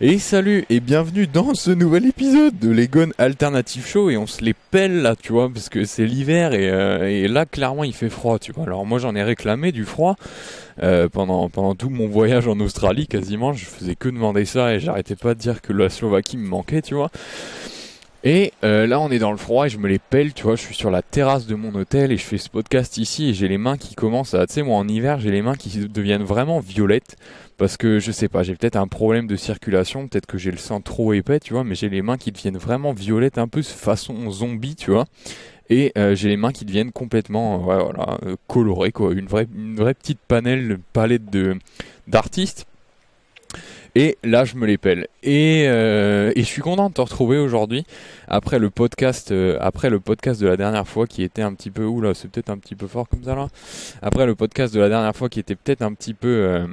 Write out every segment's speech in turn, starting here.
Et salut et bienvenue dans ce nouvel épisode de l'Egon Alternative Show et on se les pèle là tu vois parce que c'est l'hiver et, euh, là clairement il fait froid tu vois alors moi j'en ai réclamé du froid euh, pendant, pendant tout mon voyage en Australie quasiment je faisais que demander ça et j'arrêtais pas de dire que la Slovaquie me manquait tu vois et euh, là, on est dans le froid et je me les pèle, tu vois. Je suis sur la terrasse de mon hôtel et je fais ce podcast ici et j'ai les mains qui commencent à. Tu sais, moi en hiver, j'ai les mains qui deviennent vraiment violettes parce que je sais pas, j'ai peut-être un problème de circulation, peut-être que j'ai le sang trop épais, tu vois, mais j'ai les mains qui deviennent vraiment violettes, un peu façon zombie, tu vois. Et euh, j'ai les mains qui deviennent complètement euh, voilà, colorées, quoi. Une vraie, une vraie petite panel, palette de d'artistes. Et là, je me les pèle. Euh, et, je suis content de te retrouver aujourd'hui après le podcast, euh, après le podcast de la dernière fois qui était un petit peu oula, c'est peut-être un petit peu fort comme ça là. Après le podcast de la dernière fois qui était peut-être un petit peu, euh,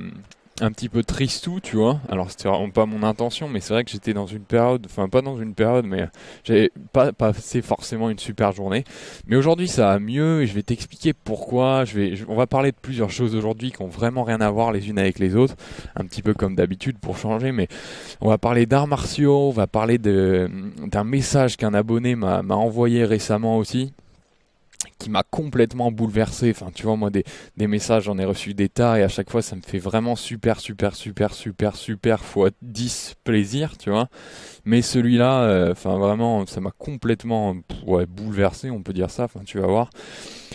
un petit peu tristou, tu vois. Alors c'était vraiment pas mon intention, mais c'est vrai que j'étais dans une période, enfin pas dans une période, mais j'avais pas passé forcément une super journée. Mais aujourd'hui ça va mieux et je vais t'expliquer pourquoi. Je vais, on va parler de plusieurs choses aujourd'hui qui ont vraiment rien à voir les unes avec les autres, un petit peu comme d'habitude pour changer, mais on va parler d'arts martiaux, on va parler d'un message qu'un abonné m'a envoyé récemment aussi qui m'a complètement bouleversé. Enfin, tu vois, moi, des, des messages, j'en ai reçu des tas et à chaque fois, ça me fait vraiment super, super, super, super, super fois 10 plaisir, tu vois. Mais celui-là, euh, enfin, vraiment, ça m'a complètement ouais, bouleversé, on peut dire ça. Enfin, tu vas voir.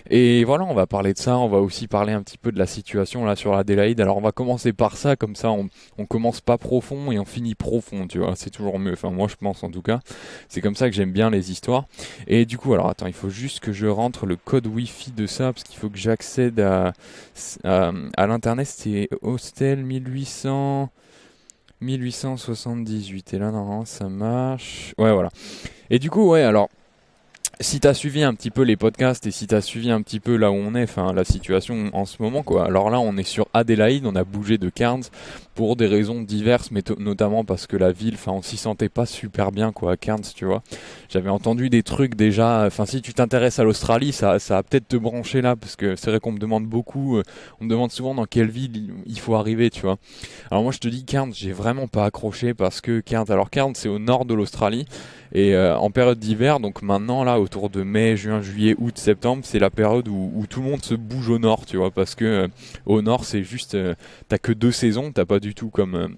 Et voilà, on va parler de ça. On va aussi parler un petit peu de la situation là sur la Adélaïde. Alors on va commencer par ça, comme ça on, on commence pas profond et on finit profond, tu vois. C'est toujours mieux. Enfin moi je pense en tout cas. C'est comme ça que j'aime bien les histoires. Et du coup, alors attends, il faut juste que je rentre le code Wi-Fi de ça parce qu'il faut que j'accède à, à, l'internet. C'est Hostel 1800. 1878. Et là, non, ça marche. Ouais, voilà. Et du coup, ouais, alors, si t'as suivi un petit peu les podcasts et si t'as suivi un petit peu là où on est, enfin la situation en ce moment quoi. Alors là, on est sur Adélaïde, on a bougé de Cairns, des raisons diverses, mais notamment parce que la ville, enfin, on s'y sentait pas super bien, quoi, à Cairns, tu vois. J'avais entendu des trucs déjà. Enfin, si tu t'intéresses à l'Australie, ça, ça va peut-être te brancher là, parce que c'est vrai qu'on me demande beaucoup. Euh, on me demande souvent dans quelle ville il faut arriver, tu vois. Alors moi, je te dis Cairns, j'ai vraiment pas accroché parce que Cairns. Alors Cairns, c'est au nord de l'Australie et euh, en période d'hiver, donc maintenant là, autour de mai, juin, juillet, août, septembre, c'est la période où, tout le monde se bouge au nord, tu vois, parce que euh, au nord, c'est juste, t'as que deux saisons, t'as pas du tout comme euh,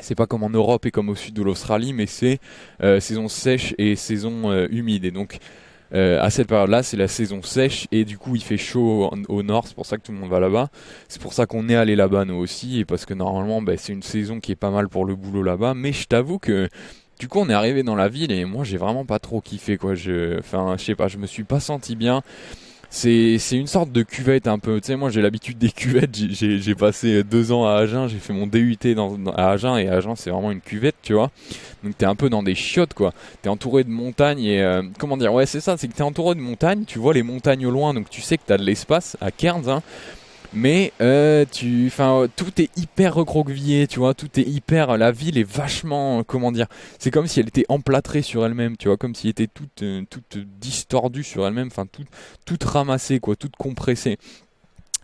c'est pas comme en Europe et comme au sud de l'Australie, mais c'est euh, saison sèche et saison euh, humide. Et donc, à cette période-là, c'est la saison sèche et du coup, il fait chaud au, nord. C'est pour ça que tout le monde va là-bas. C'est pour ça qu'on est allé là-bas nous aussi, et parce que normalement, ben, c'est une saison qui est pas mal pour le boulot là-bas. Mais je t'avoue que du coup, on est arrivé dans la ville et moi, j'ai vraiment pas trop kiffé quoi. Je, enfin, je sais pas, je me suis pas senti bien c'est une sorte de cuvette un peu. Tu sais, moi j'ai l'habitude des cuvettes. J'ai passé deux ans à Agen, j'ai fait mon DUT dans, à Agen et Agen c'est vraiment une cuvette, tu vois. Donc t'es un peu dans des chiottes quoi. T'es entouré de montagnes et euh, comment dire Ouais, c'est ça, c'est que t'es entouré de montagnes. Tu vois les montagnes au loin, donc tu sais que t'as de l'espace à Cairns. Hein, mais euh, tu enfin euh, tout est hyper recroquevillé tu vois tout est hyper la ville est vachement euh, comment dire c'est comme si elle était emplâtrée sur elle-même tu vois comme si elle était toute toute distordue sur elle-même enfin toute toute ramassée quoi toute compressée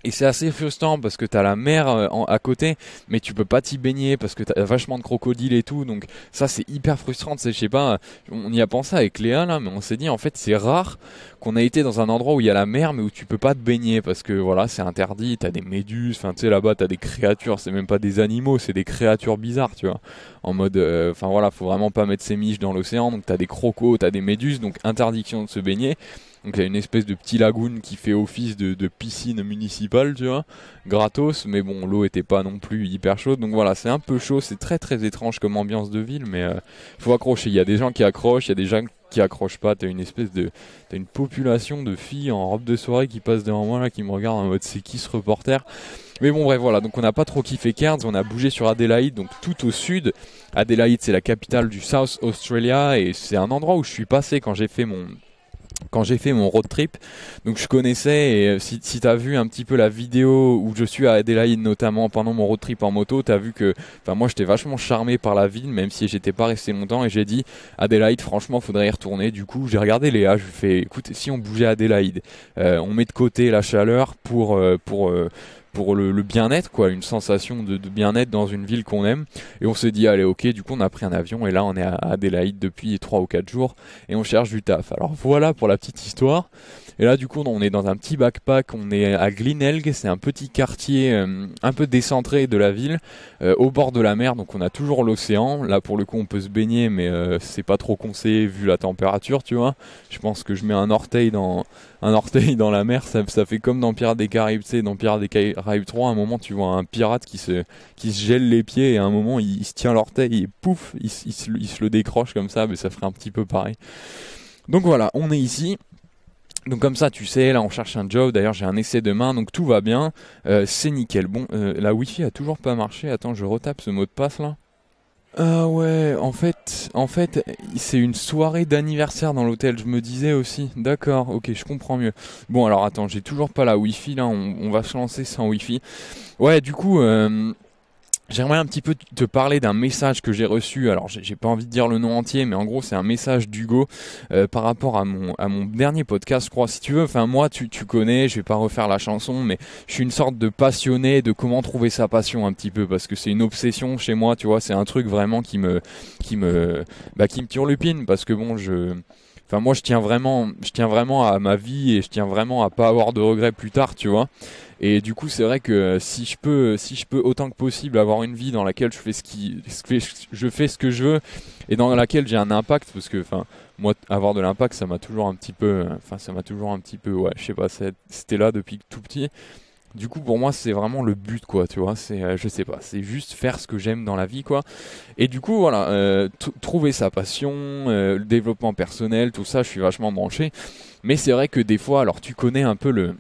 et c'est assez frustrant parce que t'as la mer euh, à côté, mais tu peux pas t'y baigner parce que t'as vachement de crocodiles et tout. Donc ça, c'est hyper frustrant. Je sais pas, on y a pensé avec Léa là, mais on s'est dit en fait c'est rare qu'on ait été dans un endroit où il y a la mer, mais où tu peux pas te baigner parce que voilà, c'est interdit. T'as des méduses, enfin tu sais là-bas t'as des créatures. C'est même pas des animaux, c'est des créatures bizarres, tu vois. En mode, euh, enfin voilà, faut vraiment pas mettre ses miches dans l'océan. Donc t'as des crocos, t'as des méduses, donc interdiction de se baigner. Donc il y a une espèce de petit lagune qui fait office de, piscine municipale, tu vois, gratos, mais bon, l'eau était pas non plus hyper chaude. Donc voilà, c'est un peu chaud, c'est très très étrange comme ambiance de ville, mais euh, faut accrocher. Il y a des gens qui accrochent, il y a des gens qui accrochent pas. T'as une espèce de, t'as une population de filles en robe de soirée qui passent devant moi là, qui me regardent en mode c'est qui ce reporter. Mais bon, bref, voilà. Donc, on n'a pas trop kiffé Cairns. On a bougé sur Adelaide donc tout au sud. Adelaide c'est la capitale du South Australia et c'est un endroit où je suis passé quand j'ai fait mon, quand j'ai fait mon road trip. Donc je connaissais, et euh, si, si tu as vu un petit peu la vidéo où je suis à Adelaide notamment pendant mon road trip en moto, tu as vu que moi j'étais vachement charmé par la ville, même si j'étais pas resté longtemps, et j'ai dit Adélaïde franchement faudrait y retourner. Du coup j'ai regardé Léa, je lui fait écoute si on bougeait à Adélaïde, euh, on met de côté la chaleur pour... Euh, pour pour le, bien-être, quoi, une sensation de, de bien-être dans une ville qu'on aime. Et on s'est dit, allez, ok, du coup, on a pris un avion et là, on est à Adélaïde depuis 3 ou 4 jours et on cherche du taf. Alors voilà pour la petite histoire. Et là, du coup, on est dans un petit backpack, on est à Glenelg, c'est un petit quartier euh, un peu décentré de la ville, euh, au bord de la mer, donc on a toujours l'océan. Là, pour le coup, on peut se baigner, mais euh, c'est pas trop conseillé vu la température, tu vois. Je pense que je mets un orteil dans, un orteil dans la mer, ça, fait comme dans Pirates des Caraïbes, tu dans Pirates des Caraïbes 3, à un moment, tu vois un pirate qui se, qui se gèle les pieds et à un moment, il, se tient l'orteil et pouf, il, il se le décroche comme ça, mais ça ferait un petit peu pareil. Donc voilà, on est ici. Donc comme ça, tu sais, là on cherche un job, d'ailleurs j'ai un essai main, donc tout va bien, euh, c'est nickel. Bon, euh, la wifi a toujours pas marché, attends, je retape ce mot de passe là. Ah ouais, en fait, en fait, c'est une soirée d'anniversaire dans l'hôtel, je me disais aussi. D'accord, ok, je comprends mieux. Bon alors attends, j'ai toujours pas la wifi là, on, va se lancer sans wifi. Ouais, du coup... Euh, J'aimerais un petit peu te parler d'un message que j'ai reçu. Alors, j'ai pas envie de dire le nom entier, mais en gros, c'est un message d'Hugo euh, par rapport à mon à mon dernier podcast, je crois. Si tu veux, enfin moi, tu connais. Je vais pas refaire la chanson, mais je suis une sorte de passionné de comment trouver sa passion un petit peu parce que c'est une obsession chez moi. Tu vois, c'est un truc vraiment qui me qui me bah, qui me turlupine parce que bon, je Enfin, moi, je tiens vraiment, je tiens vraiment à ma vie et je tiens vraiment à pas avoir de regrets plus tard, tu vois. Et du coup, c'est vrai que euh, si je peux, si je peux autant que possible avoir une vie dans laquelle je fais ce qui, je fais ce que je veux et dans laquelle j'ai un impact, parce que, enfin, moi, avoir de l'impact, ça m'a toujours un petit peu, euh, enfin, ça m'a toujours un petit peu, ouais, je sais pas, c'était là depuis tout petit. Du coup, pour moi, c'est vraiment le but, quoi, tu vois. C'est, euh, je sais pas, c'est juste faire ce que j'aime dans la vie, quoi. Et du coup, voilà, euh, trouver sa passion, euh, le développement personnel, tout ça, je suis vachement branché. Mais c'est vrai que des fois, alors tu connais un peu le,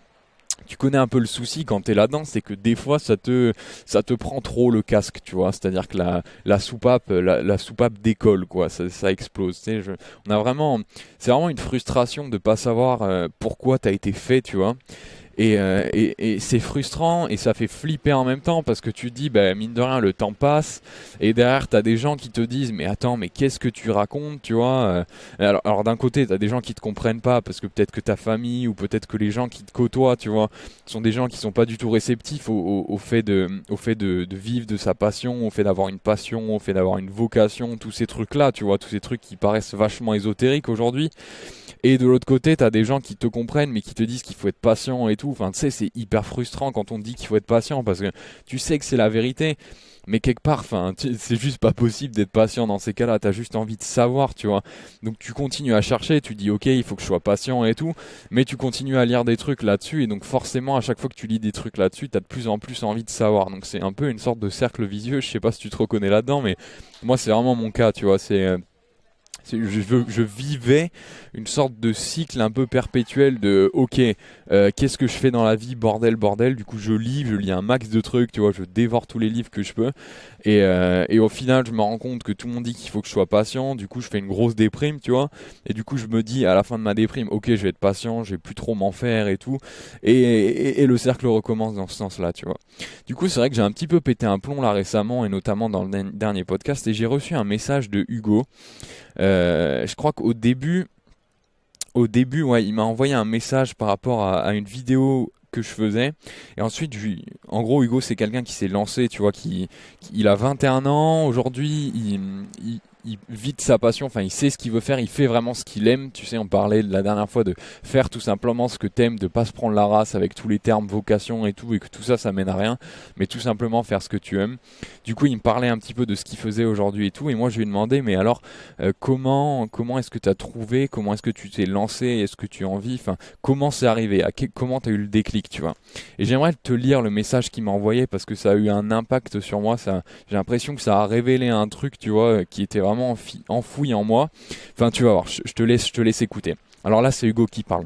tu connais un peu le souci quand t'es là-dedans, c'est que des fois ça te ça te prend trop le casque, tu vois. C'est-à-dire que la, la soupape la, soupape décolle quoi, ça, explose. Tu sais, on a vraiment c'est vraiment une frustration de pas savoir pourquoi t'as été fait, tu vois. Euh, et, c'est frustrant et ça fait flipper en même temps parce que tu dis, bah, mine de rien, le temps passe. Et derrière, tu as des gens qui te disent, mais attends, mais qu'est-ce que tu racontes, tu vois euh. Alors, d'un côté, tu as des gens qui te comprennent pas parce que peut-être que ta famille ou peut-être que les gens qui te côtoient, tu vois, sont des gens qui sont pas du tout réceptifs au, fait, de, au fait de, de vivre de sa passion, au fait d'avoir une passion, au fait d'avoir une vocation, tous ces trucs-là, tu vois, tous ces trucs qui paraissent vachement ésotériques aujourd'hui. Et de l'autre côté, t'as des gens qui te comprennent, mais qui te disent qu'il faut être patient et tout. Enfin, tu sais, c'est hyper frustrant quand on te dit qu'il faut être patient parce que tu sais que c'est la vérité. Mais quelque part, c'est juste pas possible d'être patient dans ces cas-là. T'as juste envie de savoir, tu vois. Donc tu continues à chercher, tu dis ok, il faut que je sois patient et tout, mais tu continues à lire des trucs là-dessus et donc forcément à chaque fois que tu lis des trucs là-dessus, t'as de plus en plus envie de savoir. Donc c'est un peu une sorte de cercle vicieux. Je sais pas si tu te reconnais là-dedans, mais moi c'est vraiment mon cas, tu vois. C'est euh, je, je, vivais une sorte de cycle un peu perpétuel de ok, euh, qu'est-ce que je fais dans la vie, bordel, bordel. Du coup, je lis, je lis un max de trucs, tu vois, je dévore tous les livres que je peux. Euh, et, au final, je me rends compte que tout le monde dit qu'il faut que je sois patient. Du coup, je fais une grosse déprime, tu vois. Et du coup, je me dis à la fin de ma déprime, ok, je vais être patient, j'ai plus trop m'en faire et tout. et, le cercle recommence dans ce sens-là, tu vois. Du coup, c'est vrai que j'ai un petit peu pété un plomb là récemment, et notamment dans le dernier podcast. Et j'ai reçu un message de Hugo. Euh, je crois qu'au début, au début, ouais, il m'a envoyé un message par rapport à, une vidéo que je faisais. Et ensuite, en gros, Hugo, c'est quelqu'un qui s'est lancé, tu vois, qui, il a 21 ans. Aujourd'hui, il, il vit de sa passion, enfin il sait ce qu'il veut faire, il fait vraiment ce qu'il aime. Tu sais, on parlait la dernière fois de faire tout simplement ce que t'aimes, de pas se prendre la race avec tous les termes vocation et tout, et que tout ça, ça mène à rien, mais tout simplement faire ce que tu aimes. Du coup, il me parlait un petit peu de ce qu'il faisait aujourd'hui et tout, et moi je lui ai demandé, mais alors euh, comment comment est-ce que tu as trouvé, comment est-ce que tu t'es lancé, est-ce que tu en vis, enfin comment c'est arrivé, à comment t'as eu le déclic, tu vois. Et j'aimerais te lire le message qu'il m'a envoyé parce que ça a eu un impact sur moi, j'ai l'impression que ça a révélé un truc, tu vois, euh, qui était vraiment vraiment enfoui en moi. Enfin, tu vas voir, je te laisse, je te laisse écouter. Alors là, c'est Hugo qui parle.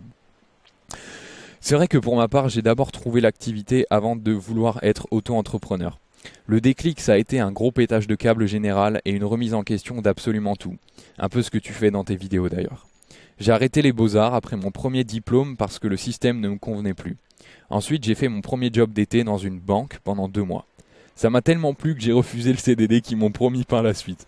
C'est vrai que pour ma part, j'ai d'abord trouvé l'activité avant de vouloir être auto-entrepreneur. Le déclic, ça a été un gros pétage de câble général et une remise en question d'absolument tout. Un peu ce que tu fais dans tes vidéos d'ailleurs. J'ai arrêté les beaux-arts après mon premier diplôme parce que le système ne me convenait plus. Ensuite, j'ai fait mon premier job d'été dans une banque pendant deux mois. Ça m'a tellement plu que j'ai refusé le CDD qui m'ont promis par la suite.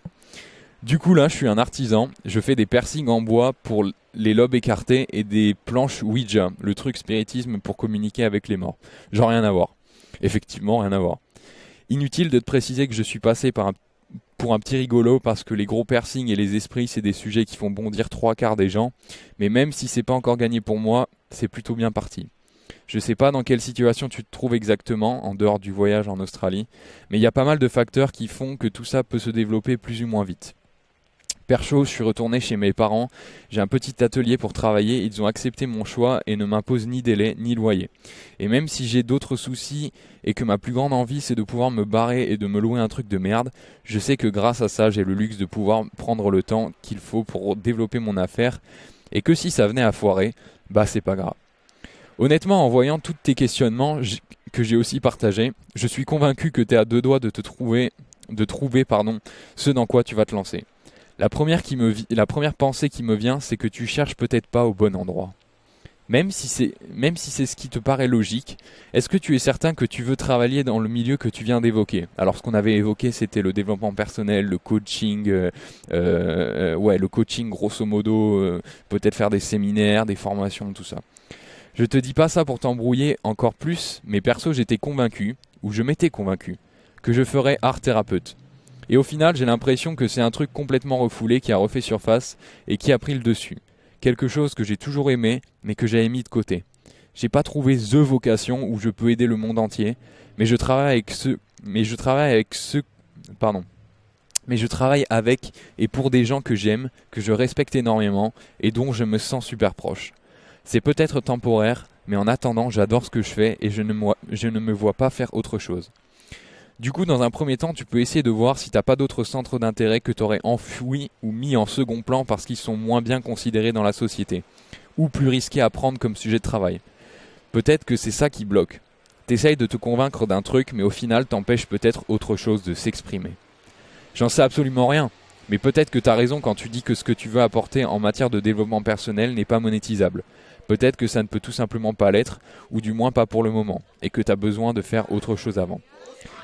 Du coup, là, je suis un artisan. Je fais des piercings en bois pour les lobes écartés et des planches Ouija, le truc spiritisme pour communiquer avec les morts. Genre rien à voir. Effectivement, rien à voir. Inutile de te préciser que je suis passé par pour un petit rigolo parce que les gros piercings et les esprits, c'est des sujets qui font bondir trois quarts des gens. Mais même si c'est pas encore gagné pour moi, c'est plutôt bien parti. Je sais pas dans quelle situation tu te trouves exactement en dehors du voyage en Australie, mais il y a pas mal de facteurs qui font que tout ça peut se développer plus ou moins vite percho, je suis retourné chez mes parents, j'ai un petit atelier pour travailler, ils ont accepté mon choix et ne m'imposent ni délai ni loyer. Et même si j'ai d'autres soucis et que ma plus grande envie c'est de pouvoir me barrer et de me louer un truc de merde, je sais que grâce à ça j'ai le luxe de pouvoir prendre le temps qu'il faut pour développer mon affaire et que si ça venait à foirer, bah c'est pas grave. Honnêtement, en voyant tous tes questionnements que j'ai aussi partagés, je suis convaincu que tu es à deux doigts de te trouver de trouver pardon, ce dans quoi tu vas te lancer. La première, qui la première pensée qui me vient, c'est que tu cherches peut-être pas au bon endroit. Même si c'est même si c'est ce qui te paraît logique, est-ce que tu es certain que tu veux travailler dans le milieu que tu viens d'évoquer Alors ce qu'on avait évoqué, c'était le développement personnel, le coaching, euh, euh, ouais, le coaching grosso modo, euh, peut-être faire des séminaires, des formations, tout ça. Je te dis pas ça pour t'embrouiller encore plus, mais perso j'étais convaincu, ou je m'étais convaincu, que je ferais art thérapeute. Et au final, j'ai l'impression que c'est un truc complètement refoulé qui a refait surface et qui a pris le dessus. Quelque chose que j'ai toujours aimé, mais que j'avais mis de côté. J'ai pas trouvé THE vocation où je peux aider le monde entier, mais je travaille avec ce, mais je travaille avec ce, pardon. Mais je travaille avec et pour des gens que j'aime, que je respecte énormément et dont je me sens super proche. C'est peut-être temporaire, mais en attendant, j'adore ce que je fais et je ne, je ne me vois pas faire autre chose. Du coup, dans un premier temps, tu peux essayer de voir si t'as pas d'autres centres d'intérêt que t'aurais enfouis ou mis en second plan parce qu'ils sont moins bien considérés dans la société, ou plus risqués à prendre comme sujet de travail. Peut-être que c'est ça qui bloque. T'essayes de te convaincre d'un truc, mais au final t'empêches peut-être autre chose de s'exprimer. J'en sais absolument rien, mais peut-être que t'as raison quand tu dis que ce que tu veux apporter en matière de développement personnel n'est pas monétisable. Peut-être que ça ne peut tout simplement pas l'être, ou du moins pas pour le moment, et que tu as besoin de faire autre chose avant.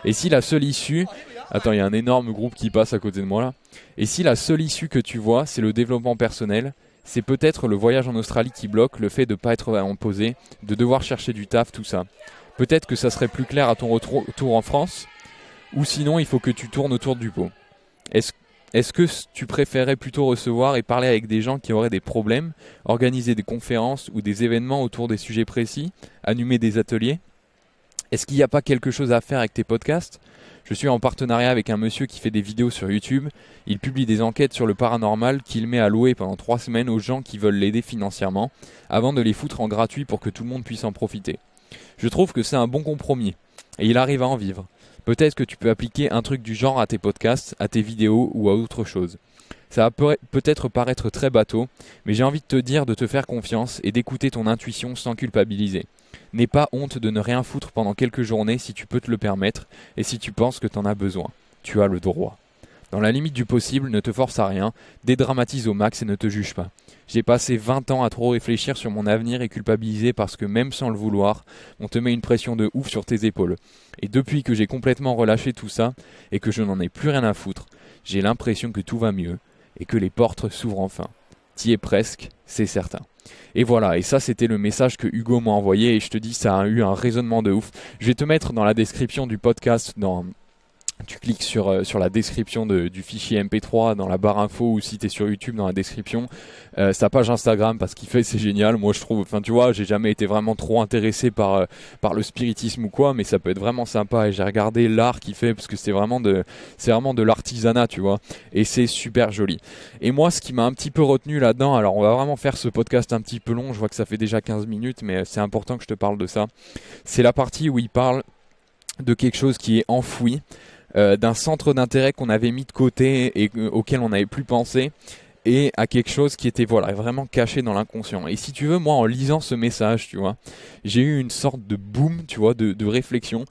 Et si la seule issue... Attends, il y a un énorme groupe qui passe à côté de moi là. Et si la seule issue que tu vois, c'est le développement personnel, c'est peut-être le voyage en Australie qui bloque, le fait de ne pas être posé, de devoir chercher du taf, tout ça. Peut-être que ça serait plus clair à ton retour en France, ou sinon il faut que tu tournes autour du pot. Est-ce est-ce que tu préférais plutôt recevoir et parler avec des gens qui auraient des problèmes, organiser des conférences ou des événements autour des sujets précis, animer des ateliers Est-ce qu'il n'y a pas quelque chose à faire avec tes podcasts Je suis en partenariat avec un monsieur qui fait des vidéos sur YouTube. Il publie des enquêtes sur le paranormal qu'il met à louer pendant trois semaines aux gens qui veulent l'aider financièrement, avant de les foutre en gratuit pour que tout le monde puisse en profiter. Je trouve que c'est un bon compromis, et il arrive à en vivre. Peut-être que tu peux appliquer un truc du genre à tes podcasts, à tes vidéos ou à autre chose. Ça va peut-être paraître très bateau, mais j'ai envie de te dire de te faire confiance et d'écouter ton intuition sans culpabiliser. N'aie pas honte de ne rien foutre pendant quelques journées si tu peux te le permettre et si tu penses que tu en as besoin. Tu as le droit. Dans la limite du possible, ne te force à rien, dédramatise au max et ne te juge pas. J'ai passé 20 ans à trop réfléchir sur mon avenir et culpabiliser parce que même sans le vouloir, on te met une pression de ouf sur tes épaules. Et depuis que j'ai complètement relâché tout ça et que je n'en ai plus rien à foutre, j'ai l'impression que tout va mieux et que les portes s'ouvrent enfin. T'y es presque, c'est certain. Et voilà, et ça c'était le message que Hugo m'a envoyé et je te dis ça a eu un raisonnement de ouf. Je vais te mettre dans la description du podcast dans tu cliques sur, euh, sur la description du fichier MP3 dans la barre info ou si tu es sur YouTube dans la description. Euh, sa page Instagram, parce qu'il fait, c'est génial. Moi, je trouve, enfin, tu vois, j'ai jamais été vraiment trop intéressé par, euh, par le spiritisme ou quoi, mais ça peut être vraiment sympa. Et j'ai regardé l'art qu'il fait parce que c'est vraiment de, c'est vraiment de l'artisanat, tu vois. Et c'est super joli. Et moi, ce qui m'a un petit peu retenu là-dedans, alors on va vraiment faire ce podcast un petit peu long. Je vois que ça fait déjà 15 minutes, mais c'est important que je te parle de ça. C'est la partie où il parle de quelque chose qui est enfoui. Euh, d'un centre d'intérêt qu'on avait mis de côté et auquel on n'avait plus pensé et à quelque chose qui était voilà vraiment caché dans l'inconscient. Et si tu veux, moi en lisant ce message, tu vois, j'ai eu une sorte de boom, tu vois, de, réflexion.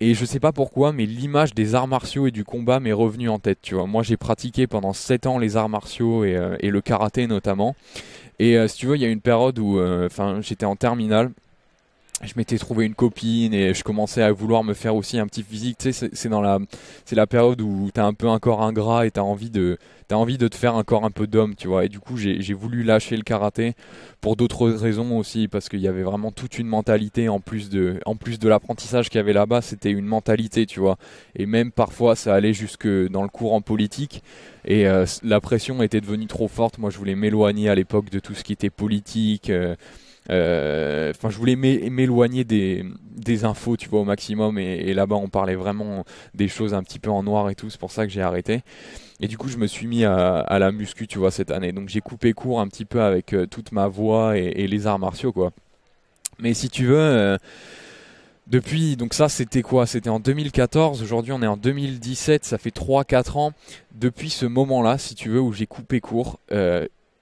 Et je sais pas pourquoi, mais l'image des arts martiaux et du combat m'est revenue en tête, tu vois. Moi j'ai pratiqué pendant 7 ans les arts martiaux et, euh, le karaté notamment. Et euh, si tu veux, il y a une période où, j'étais en terminale je m'étais trouvé une copine et je commençais à vouloir me faire aussi un petit physique. Tu sais, c'est dans la, c'est la période où t'as un peu un corps ingrat et t'as envie de, t'as envie de te faire un corps un peu d'homme, tu vois. Et du coup, j'ai voulu lâcher le karaté pour d'autres raisons aussi, parce qu'il y avait vraiment toute une mentalité en plus de, en plus de l'apprentissage qu'il y avait là-bas, c'était une mentalité, tu vois. Et même parfois, ça allait jusque dans le courant politique. Et euh, la pression était devenue trop forte. Moi, je voulais m'éloigner à l'époque de tout ce qui était politique. Euh, euh, enfin, je voulais m'éloigner des, infos, tu vois, au maximum. Et, là-bas, on parlait vraiment des choses un petit peu en noir et tout. C'est pour ça que j'ai arrêté. Et du coup, je me suis mis à, la muscu, tu vois, cette année. Donc, j'ai coupé court un petit peu avec euh, toute ma voix et, les arts martiaux, quoi. Mais si tu veux, euh, depuis, donc ça, c'était quoi C'était en 2014. Aujourd'hui, on est en 2017. Ça fait 3-4 ans. Depuis ce moment-là, si tu veux, où j'ai coupé court,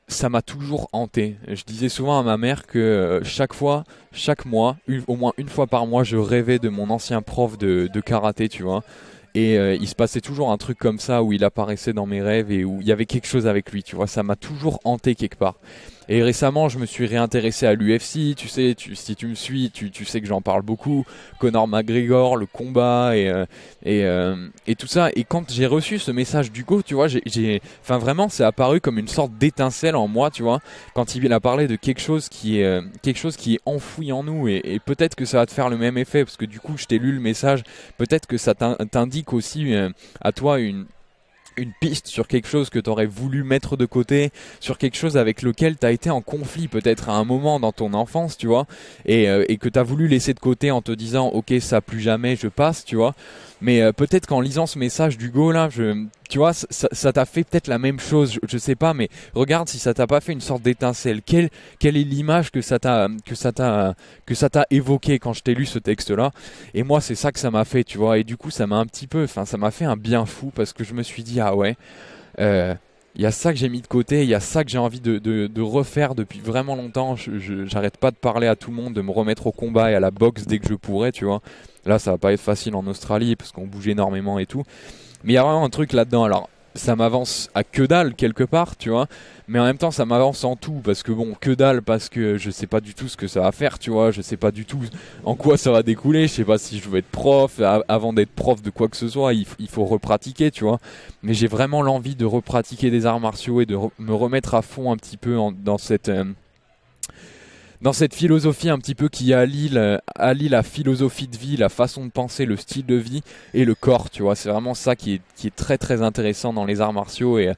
ça m'a toujours hanté. Je disais souvent à ma mère que euh, chaque fois, chaque mois, au moins une fois par mois, je rêvais de mon ancien prof de, karaté, tu vois. Et euh, il se passait toujours un truc comme ça où il apparaissait dans mes rêves et où il y avait quelque chose avec lui, tu vois. Ça m'a toujours hanté quelque part. Et récemment, je me suis réintéressé à l'UFC. Tu sais, si tu me suis, tu, sais que j'en parle beaucoup. Conor McGregor, le combat et, euh, euh, tout ça. Et quand j'ai reçu ce message du d'Hugo, tu vois, j'ai, enfin vraiment, c'est apparu comme une sorte d'étincelle en moi, tu vois, quand il a parlé de quelque chose qui est, euh, quelque chose qui est enfoui en nous. et peut-être que ça va te faire le même effet parce que du coup, je t'ai lu le message. Peut-être que ça t'indique aussi à toi une une piste, sur quelque chose que t'aurais voulu mettre de côté, sur quelque chose avec lequel tu as été en conflit peut-être à un moment dans ton enfance, tu vois, euh, et, que t'as voulu laisser de côté en te disant ok ça plus jamais je passe, tu vois. Mais euh, peut-être qu'en lisant ce message d'Hugo là, je, tu vois, ça t'a fait peut-être la même chose, je, sais pas, mais regarde si ça t'a pas fait une sorte d'étincelle. Quelle, quelle est l'image que ça t'a que évoqué quand je t'ai lu ce texte-là Et moi, c'est ça que ça m'a fait, tu vois. Et du coup, ça m'a un petit peu, enfin, ça m'a fait un bien fou parce que je me suis dit ah ouais. Euh, il y a ça que j'ai mis de côté, il y a ça que j'ai envie de, refaire depuis vraiment longtemps. J'arrête pas de parler à tout le monde, de me remettre au combat et à la boxe dès que je pourrais, tu vois. Là, ça va pas être facile en Australie parce qu'on bouge énormément et tout. Mais il y a vraiment un truc là-dedans. Alors, ça m'avance à que dalle quelque part, tu vois. Mais en même temps, ça m'avance en tout parce que bon, que dalle parce que je sais pas du tout ce que ça va faire, tu vois. Je sais pas du tout en quoi ça va découler. Je sais pas si je veux être prof. Avant d'être prof de quoi que ce soit, il, faut repratiquer, tu vois. Mais j'ai vraiment l'envie de repratiquer des arts martiaux et de me remettre à fond un petit peu dans cette euh, dans cette philosophie un petit peu qui allie la, la philosophie de vie, la façon de penser, le style de vie et le corps, tu vois. C'est vraiment ça qui est, très très intéressant dans les arts martiaux et euh,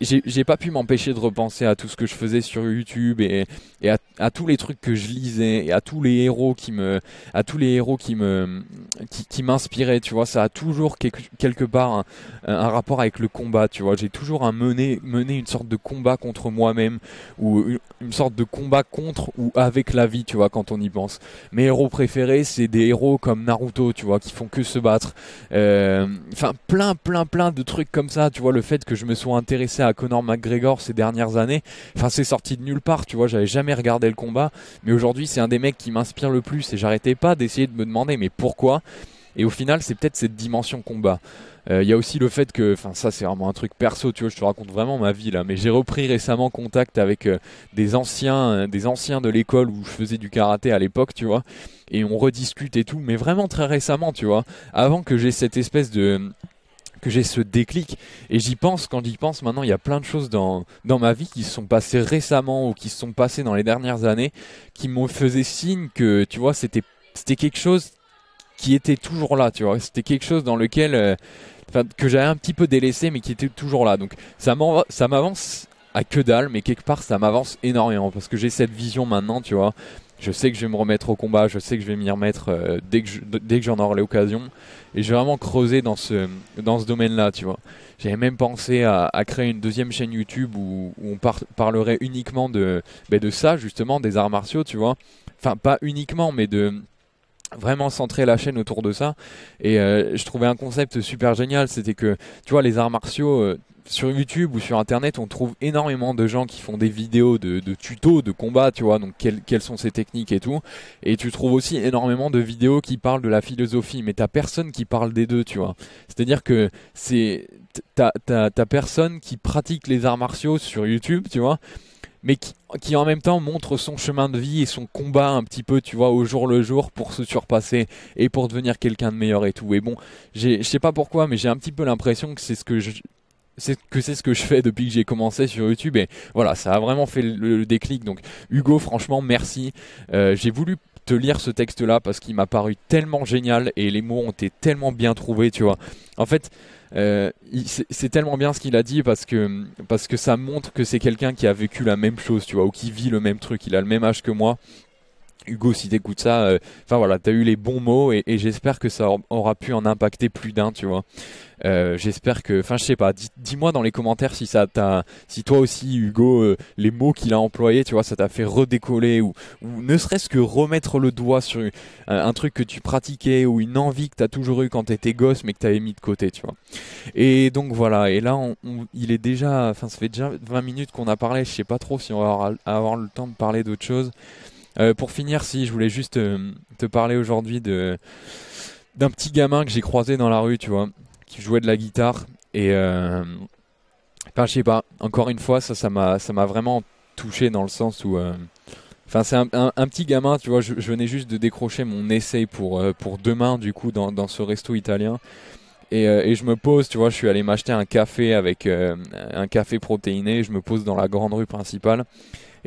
j'ai pas pu m'empêcher de repenser à tout ce que je faisais sur YouTube et, et à, tous les trucs que je lisais et à tous les héros qui me, à tous les héros qui me, qui, m'inspiraient, tu vois. Ça a toujours quelque, part un, rapport avec le combat, tu vois. J'ai toujours un mener une sorte de combat contre moi-même ou une, sorte de combat contre ou avec la vie, tu vois, quand on y pense. Mes héros préférés, c'est des héros comme Naruto, tu vois, qui font que se battre. Euh, enfin, plein, plein, plein de trucs comme ça, tu vois. Le fait que je me sois intéressé à Conor McGregor ces dernières années, enfin, c'est sorti de nulle part, tu vois. J'avais jamais regardé le combat, mais aujourd'hui, c'est un des mecs qui m'inspire le plus et j'arrêtais pas d'essayer de me demander, mais pourquoi? Et au final, c'est peut-être cette dimension combat. Il euh, y a aussi le fait que, enfin ça c'est vraiment un truc perso, tu vois, je te raconte vraiment ma vie là, mais j'ai repris récemment contact avec euh, des anciens, euh, des anciens de l'école où je faisais du karaté à l'époque, tu vois, et on rediscute et tout, mais vraiment très récemment, tu vois, avant que j'ai cette espèce de que j'ai ce déclic et j'y pense quand j'y pense maintenant il y a plein de choses dans, dans ma vie qui se sont passées récemment ou qui se sont passées dans les dernières années qui m'ont faisaient signe que tu vois c'était c'était quelque chose qui était toujours là, tu vois. C'était quelque chose dans lequel euh, que j'avais un petit peu délaissé, mais qui était toujours là. Donc ça m'avance à que dalle, mais quelque part ça m'avance énormément parce que j'ai cette vision maintenant, tu vois. Je sais que je vais me remettre au combat, je sais que je vais m'y remettre euh, dès que j'en aurai l'occasion, et je vais vraiment creuser dans ce dans ce domaine-là, tu vois. J'avais même pensé à, créer une deuxième chaîne YouTube où, on parlerait uniquement de ben, de ça justement des arts martiaux, tu vois. Enfin pas uniquement, mais de vraiment centrer la chaîne autour de ça et euh, je trouvais un concept super génial c'était que tu vois les arts martiaux euh, sur YouTube ou sur Internet, on trouve énormément de gens qui font des vidéos de, tutos de combat, tu vois, donc quelles, sont ces techniques et tout. Et tu trouves aussi énormément de vidéos qui parlent de la philosophie, mais t'as personne qui parle des deux, tu vois. C'est-à-dire que c'est t'as, personne qui pratique les arts martiaux sur YouTube, tu vois, mais qui, qui, en même temps montre son chemin de vie et son combat un petit peu, tu vois, au jour le jour pour se surpasser et pour devenir quelqu'un de meilleur et tout. Et bon, je sais pas pourquoi, mais j'ai un petit peu l'impression que c'est ce que je, c'est que c'est ce que je fais depuis que j'ai commencé sur YouTube et voilà ça a vraiment fait le, déclic donc Hugo franchement merci euh, j'ai voulu te lire ce texte là parce qu'il m'a paru tellement génial et les mots ont été tellement bien trouvés tu vois en fait euh, c'est tellement bien ce qu'il a dit parce que parce que ça montre que c'est quelqu'un qui a vécu la même chose tu vois ou qui vit le même truc il a le même âge que moi Hugo, si t'écoutes ça, euh, enfin voilà, t'as eu les bons mots et, j'espère que ça aura pu en impacter plus d'un, tu vois. Euh, j'espère que, enfin je sais pas, dis-moi dans les commentaires si ça t'a, si toi aussi Hugo, euh, les mots qu'il a employés, tu vois, ça t'a fait redécoller ou, ou ne serait-ce que remettre le doigt sur un, truc que tu pratiquais ou une envie que t'as toujours eu quand t'étais gosse mais que t'avais mis de côté, tu vois. Et donc voilà, et là on, il est déjà, enfin ça fait déjà 20 minutes qu'on a parlé, je sais pas trop si on va avoir le temps de parler d'autre chose. Euh, pour finir, si je voulais juste euh, te parler aujourd'hui de d'un petit gamin que j'ai croisé dans la rue, tu vois, qui jouait de la guitare et euh, je sais pas. Encore une fois, ça ça m'a ça m'a vraiment touché dans le sens où euh, Enfin, c'est un, petit gamin, tu vois. Je, venais juste de décrocher mon essai pour, pour demain, du coup, dans, ce resto italien. Et, je me pose, tu vois, je suis allé m'acheter un café avec un café protéiné, je me pose dans la grande rue principale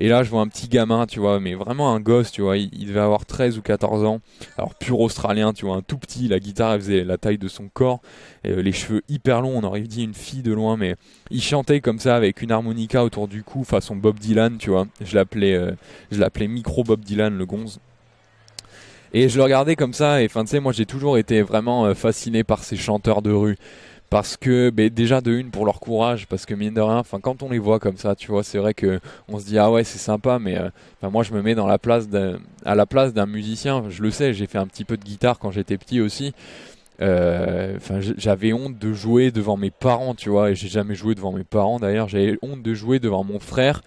et là, je vois un petit gamin, tu vois, mais vraiment un gosse, tu vois. Il, devait avoir 13 ou 14 ans. Alors, pur australien, tu vois, un tout petit. La guitare, faisait la taille de son corps. Et, euh, les cheveux hyper longs. On aurait dit une fille de loin, mais il chantait comme ça avec une harmonica autour du cou, façon Bob Dylan, tu vois. Je l'appelais, euh, je l'appelais micro Bob Dylan, le gonze. Et je le regardais comme ça, et enfin, tu sais, moi j'ai toujours été vraiment euh, fasciné par ces chanteurs de rue parce que ben, déjà de une pour leur courage parce que mine de rien enfin quand on les voit comme ça tu vois c'est vrai que on se dit ah ouais c'est sympa mais euh, moi je me mets dans la place à la place d'un musicien je le sais j'ai fait un petit peu de guitare quand j'étais petit aussi euh, enfin j'avais honte de jouer devant mes parents tu vois et j'ai jamais joué devant mes parents d'ailleurs j'avais honte de jouer devant mon frère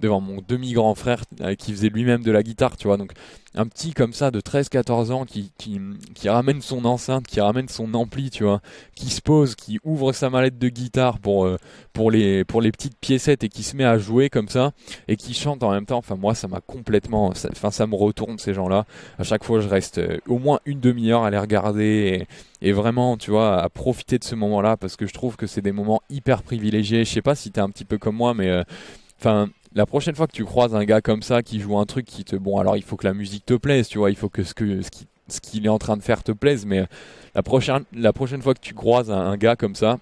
devant mon demi-grand frère euh, qui faisait lui-même de la guitare, tu vois. Donc un petit comme ça de 13-14 ans qui, ramène son enceinte, qui ramène son ampli, tu vois, qui se pose, qui ouvre sa mallette de guitare pour, euh, pour, les, pour les petites piécettes et qui se met à jouer comme ça et qui chante en même temps. Enfin, moi, ça m'a complètement. enfin, ça me retourne ces gens-là. À chaque fois, je reste euh, au moins une demi-heure à les regarder et, vraiment, tu vois, à profiter de ce moment-là parce que je trouve que c'est des moments hyper privilégiés. Je sais pas si t'es un petit peu comme moi, mais. Enfin, la prochaine fois que tu croises un gars comme ça qui joue un truc qui te bon alors il faut que la musique te plaise tu vois il faut que ce que ce qu'il est en train de faire te plaise mais la prochaine la prochaine fois que tu croises un, gars comme ça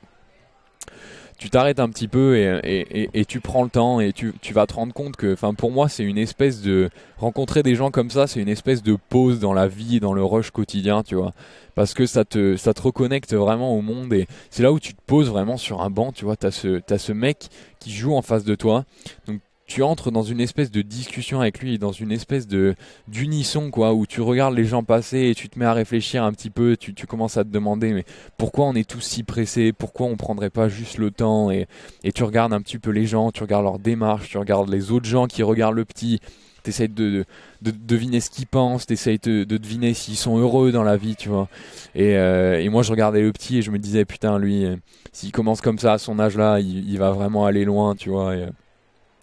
tu t'arrêtes un petit peu et, et, tu prends le temps et tu, vas te rendre compte que enfin pour moi c'est une espèce de rencontrer des gens comme ça c'est une espèce de pause dans la vie et dans le rush quotidien tu vois parce que ça te ça te reconnecte vraiment au monde et c'est là où tu te poses vraiment sur un banc tu vois t'as ce as ce mec qui joue en face de toi donc tu entres dans une espèce de discussion avec lui, dans une espèce de d'unisson quoi, où tu regardes les gens passer et tu te mets à réfléchir un petit peu, tu, commences à te demander mais pourquoi on est tous si pressés, pourquoi on prendrait pas juste le temps et, tu regardes un petit peu les gens, tu regardes leur démarche, tu regardes les autres gens qui regardent le petit, t'essayes de, de, deviner ce qu'ils pensent, t'essayes de, de deviner s'ils sont heureux dans la vie, tu vois. Et, euh, moi, je regardais le petit et je me disais, putain, lui, euh, s'il commence comme ça à son âge-là, il, va vraiment aller loin, tu vois. Euh,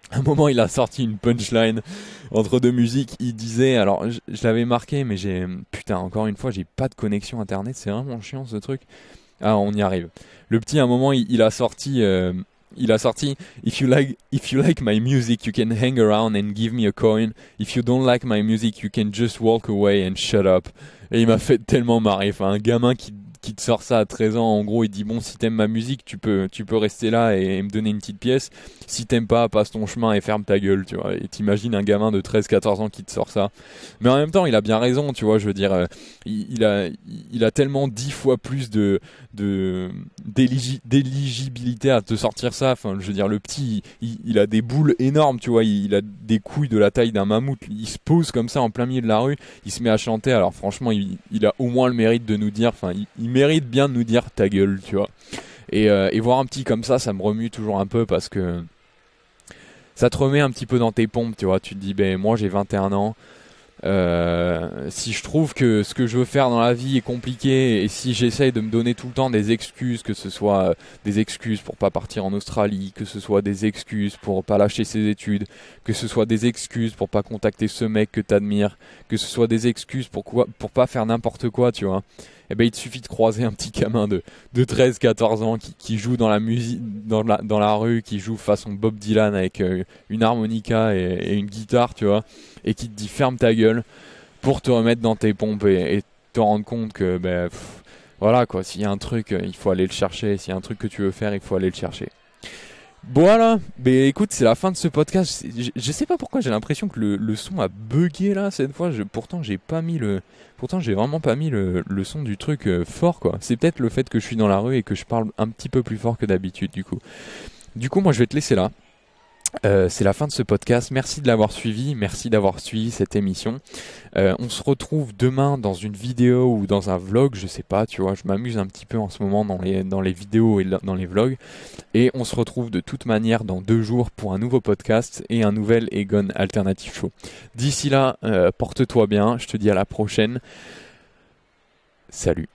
à un moment, il a sorti une punchline entre deux musiques. Il disait, alors je, l'avais marqué, mais j'ai putain encore une fois, j'ai pas de connexion internet. C'est vraiment chiant ce truc. Ah, on y arrive. Le petit, à un moment, il, a sorti. Euh, il a sorti If you like if you like my music, you can hang around and give me a coin. If you don't like my music, you can just walk away and shut up. Et il m'a fait tellement marrer. Enfin, un gamin qui qui te sort ça à 13 ans, en gros, il dit bon, si t'aimes ma musique, tu peux, tu peux rester là et, me donner une petite pièce. Si t'aimes pas, passe ton chemin et ferme ta gueule, tu vois. Et t'imagines un gamin de 13-14 ans qui te sort ça. Mais en même temps, il a bien raison, tu vois. Je veux dire, euh, il, a, il a tellement dix fois plus de, d'éligibilité à te sortir ça. Enfin, je veux dire, le petit, il, a des boules énormes, tu vois. Il, a des couilles de la taille d'un mammouth. Il se pose comme ça en plein milieu de la rue. Il se met à chanter. Alors, franchement, il, a au moins le mérite de nous dire, enfin, il mérite bien de nous dire ta gueule, tu vois. Euh, et, voir un petit comme ça, ça me remue toujours un peu parce que ça te remet un petit peu dans tes pompes, tu vois. Tu te dis, ben moi j'ai 21 ans. Euh, si je trouve que ce que je veux faire dans la vie est compliqué et si j'essaye de me donner tout le temps des excuses, que ce soit euh, des excuses pour pas partir en Australie, que ce soit des excuses pour pas lâcher ses études, que ce soit des excuses pour pas contacter ce mec que t'admires, que ce soit des excuses pour pour pas faire n'importe quoi, tu vois. Eh ben, il te suffit de croiser un petit gamin de, de 13-14 ans qui, joue dans la, musique, dans, la, dans la rue, qui joue façon Bob Dylan avec euh, une harmonica et, une guitare, tu vois, et qui te dit ferme ta gueule pour te remettre dans tes pompes et, te rendre compte que, ben, voilà, quoi, s'il y a un truc, euh, il faut aller le chercher, s'il y a un truc que tu veux faire, il faut aller le chercher. Voilà, mais écoute, c'est la fin de ce podcast. Je, sais pas pourquoi j'ai l'impression que le, le, son a bugué là cette fois. pourtant, j'ai pas mis le, pourtant j'ai vraiment pas mis le, le son du truc euh, fort quoi. C'est peut-être le fait que je suis dans la rue et que je parle un petit peu plus fort que d'habitude du coup. Du coup, moi je vais te laisser là. Euh, c'est la fin de ce podcast. Merci de l'avoir suivi. Merci d'avoir suivi cette émission. Euh, on se retrouve demain dans une vidéo ou dans un vlog, je sais pas, tu vois. Je m'amuse un petit peu en ce moment dans les, dans les vidéos et dans les vlogs. Et on se retrouve de toute manière dans deux jours pour un nouveau podcast et un nouvel Egon Alternative Show. D'ici là, euh, porte-toi bien. Je te dis à la prochaine. Salut.